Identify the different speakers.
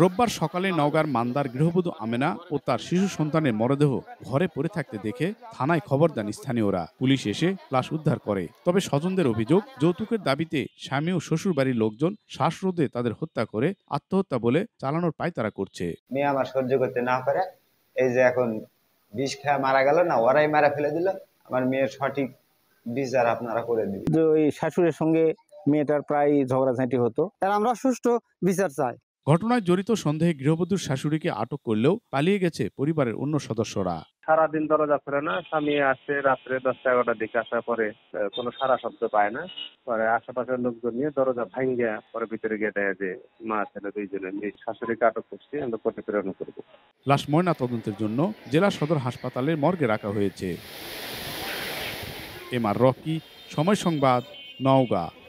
Speaker 1: রোববার সকালে নওগাঁর মান্দার গৃহবধূ আমেনা ও তার শিশু সন্তানের মরদেহ ঘরে পড়ে থাকতে দেখে থানায় খবর দেন স্থানীয়রা পুলিশ এসে লাশ উদ্ধার করে তবে স্বজনদের অভিযোগ যৌতুকের দাবিতে স্বামী ও শ্বশুর বাড়ির লোকজন শ্বাসরোধে তাদের হত্যা করে আত্মহত্যা বলে চালানোর পায় তারা করছে
Speaker 2: মেয়ে আমার সহ্য করতে না পারে এই যে এখন বিষ খেয়ে মারা গেল না ওরাই মারা ফেলে দিল আমার মেয়ের সঠিক বিচার আপনারা করে দিবেন
Speaker 3: ওই শাশুড়ের সঙ্গে মেয়েটার প্রায় ঝগড়াঝাঁটি হতো
Speaker 4: আর আমরা সুষ্ঠু বিচার চাই
Speaker 1: ঘটনায় জড়িত সন্দেহে গৃহবধূর শাশুড়িকে আটক করলেও পালিয়ে গেছে পরিবারের অন্য সদস্যরা
Speaker 4: সারাদিন দরজা খোলে না স্বামী আসে রাত্রে দশটা এগারোটার দিকে আসার পরে কোনো সারা শব্দ পায় না পরে আশেপাশের লোকজন নিয়ে দরজা ভাঙ্গে পরে ভিতরে গিয়ে দেয় যে মা ছেলে দুইজনে শাশুড়িকে আটক করছি আমরা কোর্টে প্রেরণ করবো
Speaker 1: লাশ ময়না তদন্তের জন্য জেলা সদর হাসপাতালের মর্গে রাখা হয়েছে এম আর রকি সময় সংবাদ নওগাঁ